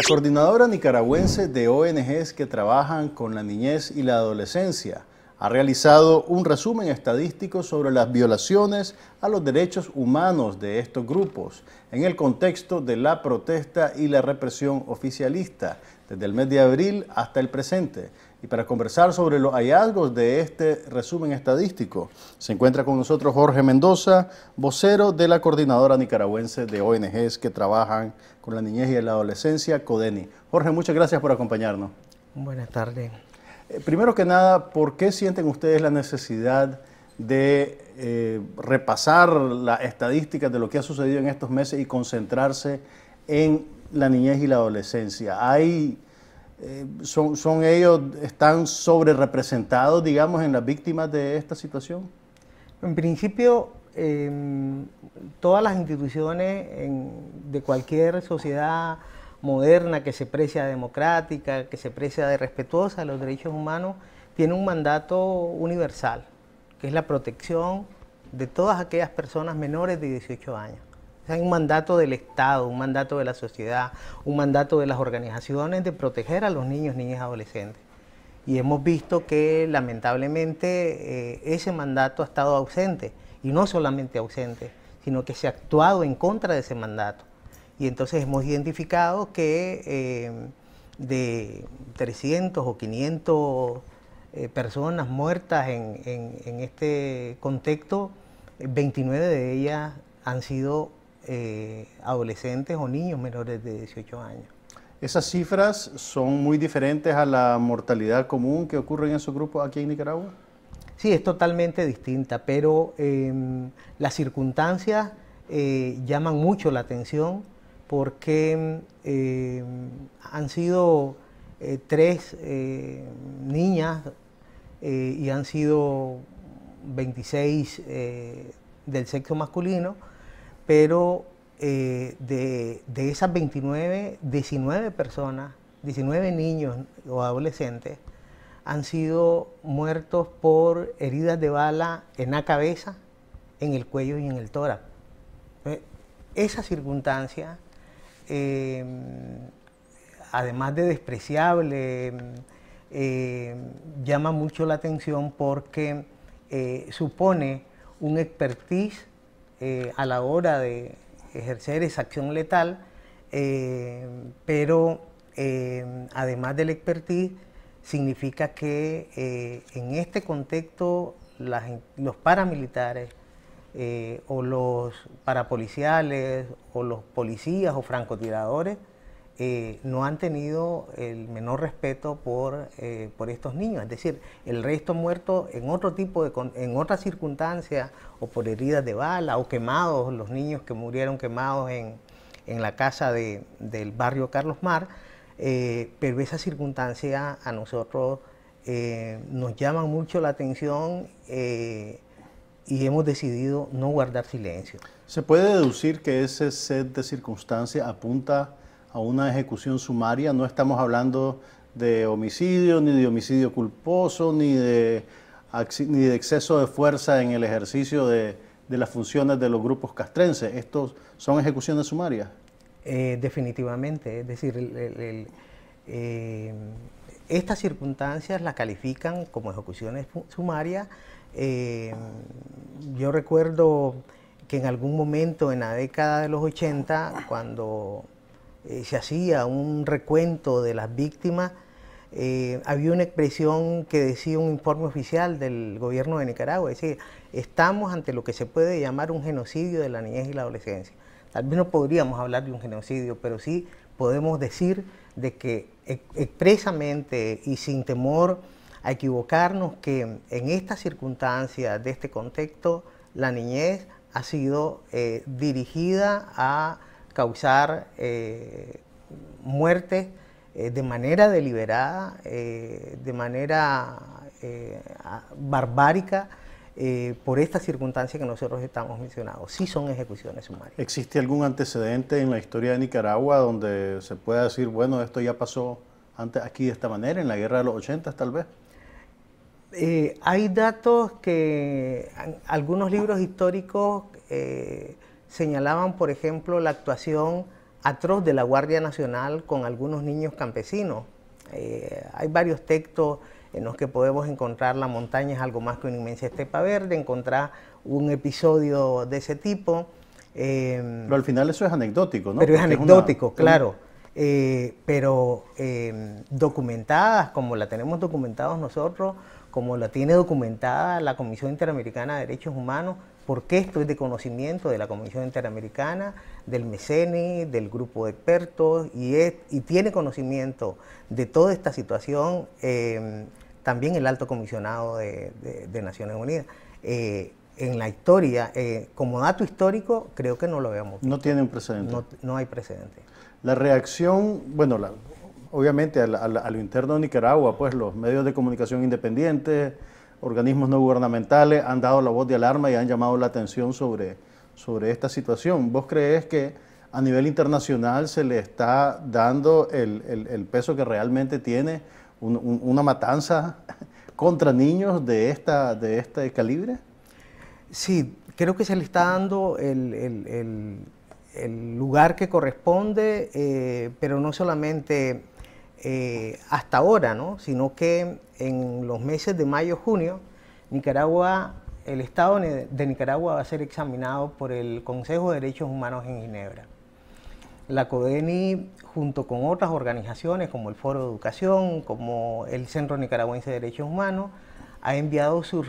La coordinadora nicaragüense de ONGs que trabajan con la niñez y la adolescencia ha realizado un resumen estadístico sobre las violaciones a los derechos humanos de estos grupos en el contexto de la protesta y la represión oficialista desde el mes de abril hasta el presente y para conversar sobre los hallazgos de este resumen estadístico, se encuentra con nosotros Jorge Mendoza, vocero de la Coordinadora Nicaragüense de ONGs que trabajan con la niñez y la adolescencia, CODENI. Jorge, muchas gracias por acompañarnos. Buenas tardes. Eh, primero que nada, ¿por qué sienten ustedes la necesidad de eh, repasar las estadísticas de lo que ha sucedido en estos meses y concentrarse en la niñez y la adolescencia? ¿Hay eh, son, son, ellos, están sobre representados, digamos, en las víctimas de esta situación? En principio, em, todas las instituciones de cualquier sociedad moderna que se precia democrática, que se precia de respetuosa de los derechos humanos, tiene un mandato universal, que es la protección de todas aquellas personas menores de 18 años. Hay un mandato del Estado, un mandato de la sociedad, un mandato de las organizaciones de proteger a los niños, niñas, y adolescentes. Y hemos visto que lamentablemente eh, ese mandato ha estado ausente, y no solamente ausente, sino que se ha actuado en contra de ese mandato. Y entonces hemos identificado que eh, de 300 o 500 eh, personas muertas en este contexto, 29 de ellas han sido eh, adolescentes o niños menores de 18 años. ¿Esas cifras son muy diferentes a la mortalidad común que ocurre en esos grupo aquí en Nicaragua? Sí, es totalmente distinta, pero em, las circunstancias eh, llaman mucho la atención porque em, han sido eh, tres niñas y han sido 26 del sexo masculino pero eh, de, esas 29, 19 personas, 19 niños o adolescentes han sido muertos por heridas de bala en la cabeza, en el cuello y en el tórax. Eh, esa circunstancia, eh, además de despreciable, llama mucho la atención porque supone un expertise eh, a la hora de ejercer esa acción letal, eh, pero eh, además del expertise, significa que en este contexto los paramilitares o los parapoliciales o los policías o francotiradores eh, no han tenido el menor respeto por, eh, por estos niños. Es decir, el resto muerto en otro tipo de, en circunstancia o por heridas de bala, o quemados, los niños que murieron quemados en, la casa del barrio Carlos Mar, eh, pero esa circunstancia a nosotros nos llama mucho la atención y hemos decidido no guardar silencio. ¿Se puede deducir que ese set de circunstancias apunta a una ejecución sumaria. No estamos hablando de homicidio, ni de homicidio culposo, ni de, ni de exceso de fuerza en el ejercicio de, las funciones de los grupos castrenses. ¿Estos son ejecuciones sumarias? Eh, definitivamente, es decir, eh, estas circunstancias las califican como ejecuciones sumarias. Eh, yo recuerdo que en algún momento en la década de los 80, cuando eh, se hacía un recuento de las víctimas, eh, había una expresión que decía un informe oficial del gobierno de Nicaragua, decía, estamos ante lo que se puede llamar un genocidio de la niñez y la adolescencia. Tal vez no podríamos hablar de un genocidio, pero sí podemos decir de que e-, expresamente y sin temor a equivocarnos que en esta circunstancia, de este contexto, la niñez ha sido eh, dirigida a causar eh, muertes eh, de manera deliberada, eh, de manera barbárica, por esta circunstancia que nosotros estamos mencionando. Sí son ejecuciones sumarias. ¿Existe algún antecedente en la historia de Nicaragua donde se pueda decir, bueno, esto ya pasó antes aquí de esta manera, en la guerra de los 80 tal vez? hay datos que algunos libros históricos señalaban, por ejemplo, la actuación atroz de la Guardia Nacional con algunos niños campesinos. Eh, hay varios textos en los que podemos encontrar la montaña es algo más que una inmensa estepa verde, encontrar un episodio de ese tipo. Eh, pero al final eso es anecdótico, ¿no? Pero es anecdótico, claro. Eh, pero documentadas, como la tenemos documentados nosotros, como la tiene documentada la Comisión Interamericana de Derechos Humanos, porque esto es de conocimiento de la Comisión Interamericana, del MECENI, del grupo de expertos, y, tiene conocimiento de toda esta situación em, también el alto comisionado de, Naciones Unidas. Eh, en la historia, eh, como dato histórico, creo que no lo veamos. No tiene un precedente. no hay precedente. La reacción, bueno, la, obviamente, al interno de Nicaragua, pues los medios de comunicación independientes, organismos no gubernamentales han dado la voz de alarma y han llamado la atención sobre, sobre esta situación. ¿Vos crees que a nivel internacional se le está dando el, peso que realmente tiene una matanza contra niños de, esta, de este calibre? Sí, creo que se le está dando el, el, lugar que corresponde, eh, pero no solamente eh, hasta ahora, ¿no? sino que en los meses de mayo, junio, Nicaragua, el Estado de Nicaragua va a ser examinado por el Consejo de Derechos Humanos en Ginebra. La CODENI, junto con otras organizaciones como el Foro de Educación, como el Centro Nicaragüense de Derechos Humanos, ha enviado sus,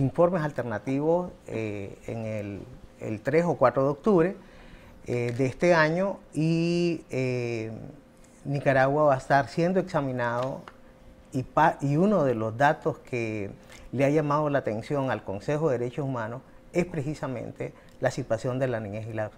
informes alternativos eh, en el, 3 o 4 de octubre eh, de este año y Nicaragua va a estar siendo examinado y, uno de los datos que le ha llamado la atención al Consejo de Derechos Humanos es precisamente la situación de la niñez y la,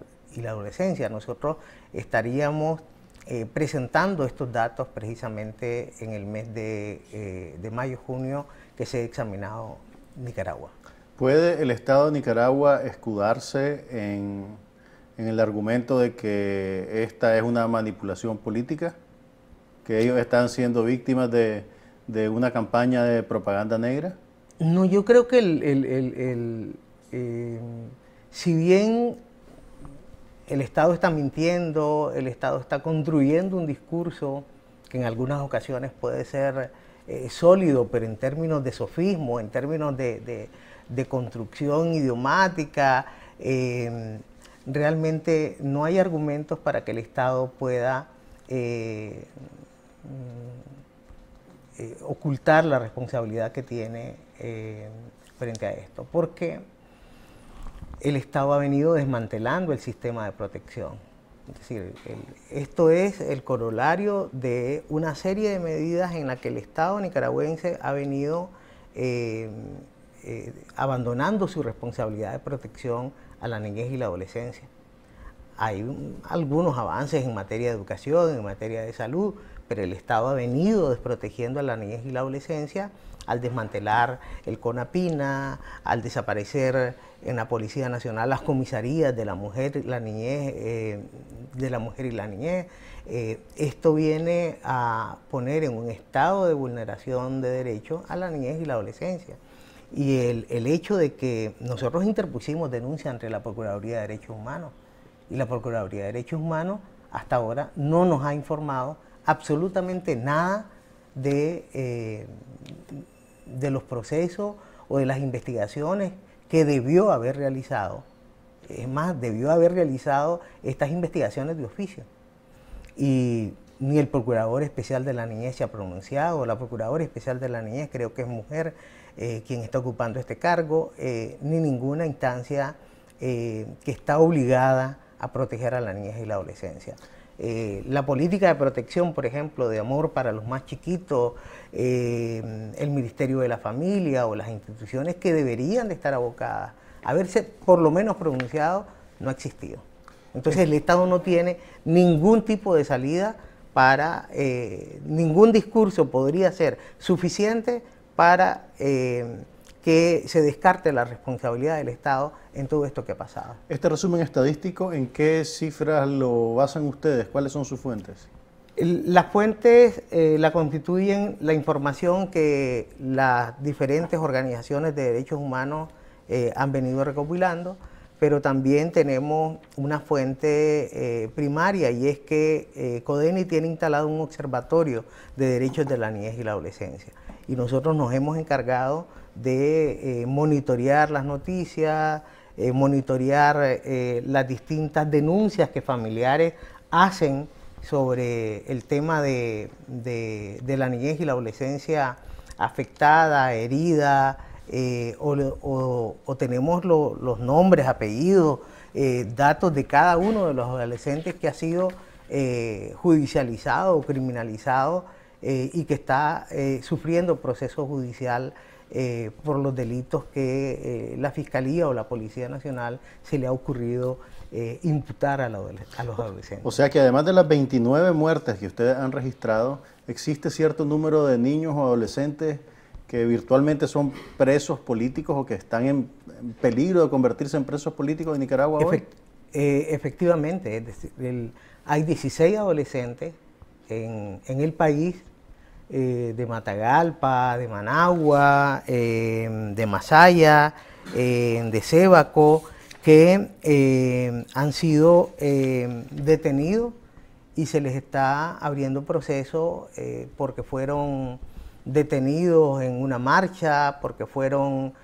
adolescencia. Nosotros estaríamos eh, presentando estos datos precisamente en el mes de, eh, de mayo-junio que se ha examinado Nicaragua. ¿Puede el Estado de Nicaragua escudarse en en el argumento de que esta es una manipulación política, que ellos están siendo víctimas de, una campaña de propaganda negra? No, yo creo que eh, si bien el Estado está mintiendo, el Estado está construyendo un discurso que en algunas ocasiones puede ser eh, sólido, pero en términos de sofismo, en términos de, construcción idiomática, eh, realmente no hay argumentos para que el Estado pueda eh, mm, eh, ocultar la responsabilidad que tiene eh, frente a esto, porque el Estado ha venido desmantelando el sistema de protección. Es decir, esto es el corolario de una serie de medidas en las que el Estado nicaragüense ha venido abandonando su responsabilidad de protección a la niñez y la adolescencia. Hay algunos avances en materia de educación, en materia de salud, pero el Estado ha venido desprotegiendo a la niñez y la adolescencia al desmantelar el CONAPINA, al desaparecer en la Policía Nacional las comisarías de la mujer, la niñez, eh, de la mujer y la niñez. Eh, esto viene a poner en un estado de vulneración de derechos a la niñez y la adolescencia. Y el, hecho de que nosotros interpusimos denuncia entre la Procuraduría de Derechos Humanos y la Procuraduría de Derechos Humanos hasta ahora no nos ha informado absolutamente nada de, eh, de los procesos o de las investigaciones que debió haber realizado. Es más, debió haber realizado estas investigaciones de oficio. Y ni el Procurador Especial de la Niñez se ha pronunciado, la Procuradora Especial de la Niñez creo que es mujer, eh, quien está ocupando este cargo, eh, ni ninguna instancia eh, que está obligada a proteger a la niñez y la adolescencia. la política de protección, por ejemplo, de amor para los más chiquitos, el Ministerio de la Familia o las instituciones que deberían de estar abocadas, a haberse por lo menos pronunciado, no ha existido. Entonces el Estado no tiene ningún tipo de salida para ningún discurso podría ser suficiente para eh, que se descarte la responsabilidad del Estado en todo esto que ha pasado. Este resumen estadístico, ¿en qué cifras lo basan ustedes? ¿Cuáles son sus fuentes? Las fuentes eh, la constituyen la información que las diferentes organizaciones de derechos humanos eh, han venido recopilando, pero también tenemos una fuente primaria y es que CODENI tiene instalado un observatorio de derechos de la niñez y la adolescencia y nosotros nos hemos encargado de eh, monitorear las noticias, eh, monitorear eh, las distintas denuncias que familiares hacen sobre el tema de, la niñez y la adolescencia afectada, herida, o, tenemos los nombres, apellidos, datos de cada uno de los adolescentes que ha sido judicializado o criminalizado eh, y que está eh, sufriendo proceso judicial eh, por los delitos que la Fiscalía o la Policía Nacional se le ha ocurrido imputar a, los adolescentes. O sea que además de las 29 muertes que ustedes han registrado, existe cierto número de niños o adolescentes que virtualmente son presos políticos o que están en, peligro de convertirse en presos políticos en Nicaragua efectivamente, hay 16 adolescentes en el país eh, de Matagalpa, de Managua, eh, de Masaya, eh, de Sébaco, que han sido detenidos y se les está abriendo proceso porque fueron detenidos en una marcha, porque fueron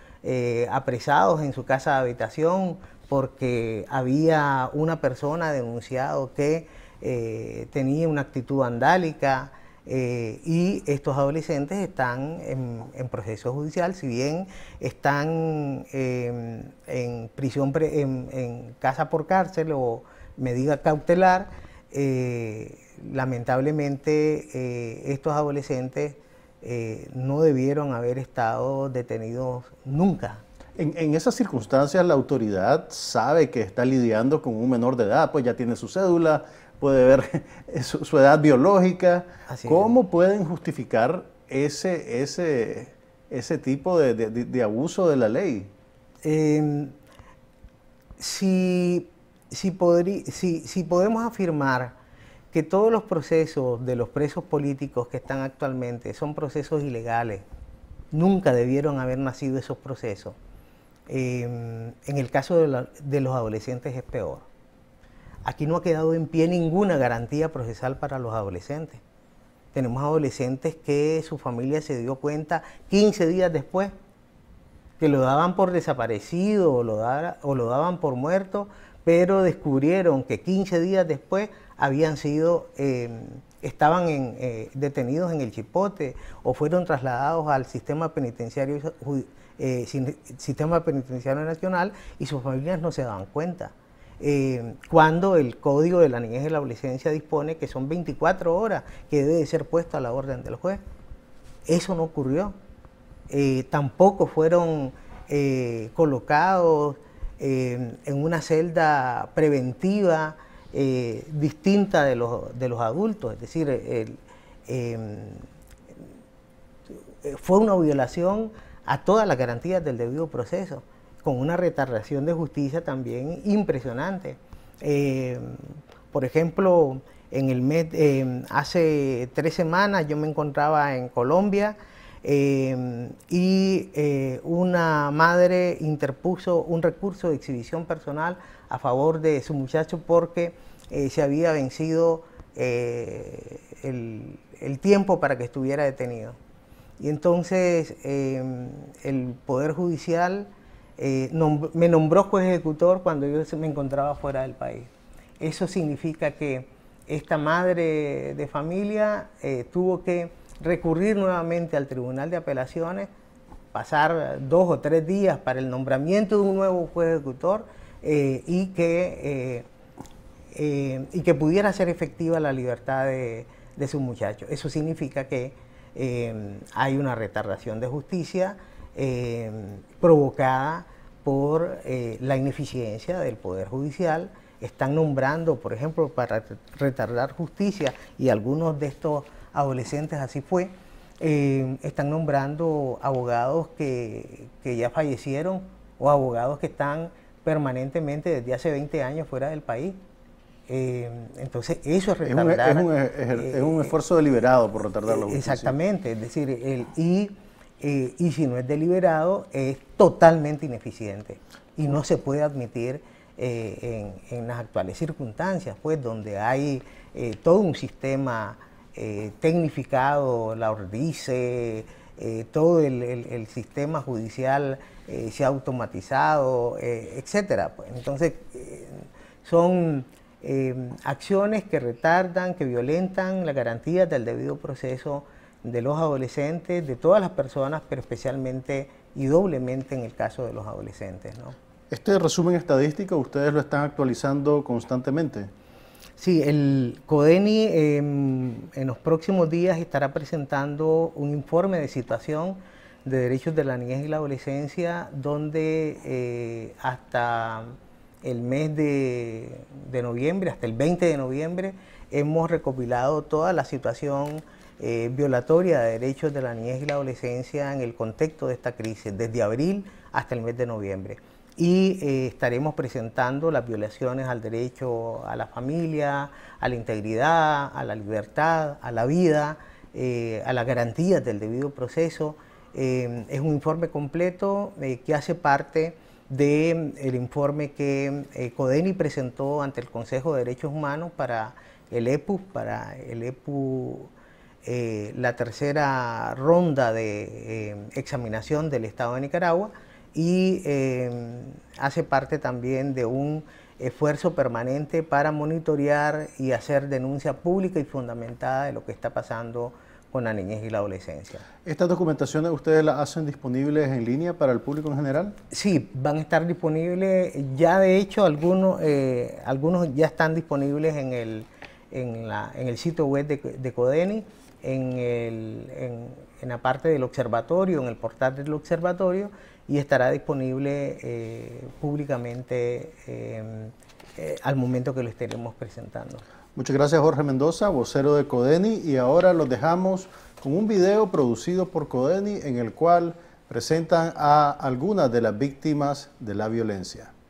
apresados en su casa de habitación, porque había una persona denunciado que tenía una actitud andálica. Eh, y estos adolescentes están en, proceso judicial, si bien están em, en prisión, en, casa por cárcel o medida cautelar, eh, lamentablemente eh, estos adolescentes no debieron haber estado detenidos nunca. en, esas circunstancias la autoridad sabe que está lidiando con un menor de edad, pues ya tiene su cédula, puede ver su, edad biológica. ¿Cómo pueden justificar ese, ese, ese tipo de, abuso de la ley? Em, si, si, podemos afirmar que todos los procesos de los presos políticos que están actualmente son procesos ilegales, nunca debieron haber nacido esos procesos. Em, en el caso de, los adolescentes es peor. Aquí no ha quedado en pie ninguna garantía procesal para los adolescentes. Tenemos adolescentes que su familia se dio cuenta 15 días después que lo daban por desaparecido o lo, daban por muerto, pero descubrieron que 15 días después habían sido, em, estaban eh, detenidos en el Chipote o fueron trasladados al sistema penitenciario eh, nacional y sus familias no se daban cuenta. Eh, cuando el Código de la Niñez y la Adolescencia dispone que son 24 horas que debe ser puesta a la orden del juez. Eso no ocurrió. Eh, tampoco fueron eh, colocados en una celda preventiva distinta de los, adultos. Es decir, em, fue una violación a todas las garantías del debido proceso con una retardación de justicia también impresionante. Eh, por ejemplo, en el eh, hace tres semanas yo me encontraba en Colombia eh, y una madre interpuso un recurso de exhibición personal a favor de su muchacho porque se había vencido el, tiempo para que estuviera detenido. Y entonces el Poder Judicial eh, me nombró juez ejecutor cuando yo me encontraba fuera del país. Eso significa que esta madre de familia eh, tuvo que recurrir nuevamente al Tribunal de Apelaciones, pasar dos o tres días para el nombramiento de un nuevo juez ejecutor eh, y, que, y que pudiera ser efectiva la libertad de, de su muchacho. Eso significa que hay una retardación de justicia Em, provocada por eh, la ineficiencia del Poder Judicial. Están nombrando, por ejemplo, para retardar justicia, y algunos de estos adolescentes así fue, em, están nombrando abogados que, ya fallecieron o abogados que están permanentemente desde hace 20 años fuera del país. Em, entonces, eso es retardar. Es un, eh, esfuerzo deliberado por retardar la eh, justicia. Exactamente, es decir, el, y eh, y si no es deliberado, es totalmente ineficiente y no se puede admitir eh, en, las actuales circunstancias, pues donde hay eh, todo un sistema tecnificado, la ordice, todo el, sistema judicial se ha automatizado, etc. Pues. Entonces, son acciones que retardan, que violentan las garantías del debido proceso de los adolescentes, de todas las personas, pero especialmente y doblemente en el caso de los adolescentes. Este resumen estadístico ustedes lo están actualizando constantemente. Sí, el CODENI em, en los próximos días estará presentando un informe de situación de derechos de la niñez y la adolescencia, donde eh, hasta el mes de, de noviembre, hasta el 20 de noviembre, hemos recopilado toda la situación eh, violatoria de derechos de la niñez y la adolescencia en el contexto de esta crisis, desde abril hasta el mes de noviembre. Y eh, estaremos presentando las violaciones al derecho a la familia, a la integridad, a la libertad, a la vida, eh, a las garantías del debido proceso. es un informe completo que hace parte del informe que CODENI presentó ante el Consejo de Derechos Humanos para el EPU, para el EPU eh, la tercera ronda de eh, examinación del Estado de Nicaragua y eh, hace parte también de un esfuerzo permanente para monitorear y hacer denuncia pública y fundamentada de lo que está pasando con la niñez y la adolescencia. ¿Estas documentaciones ustedes las hacen disponibles en línea para el público en general? Sí, van a estar disponibles, ya de hecho algunos, algunos ya están disponibles en el, sitio web de, CODENI en, la parte del observatorio, en el portal del observatorio, y estará disponible eh, públicamente em, eh, al momento que lo estaremos presentando. Muchas gracias Jorge Mendoza, vocero de Codeni, y ahora los dejamos con un video producido por Codeni en el cual presentan a algunas de las víctimas de la violencia.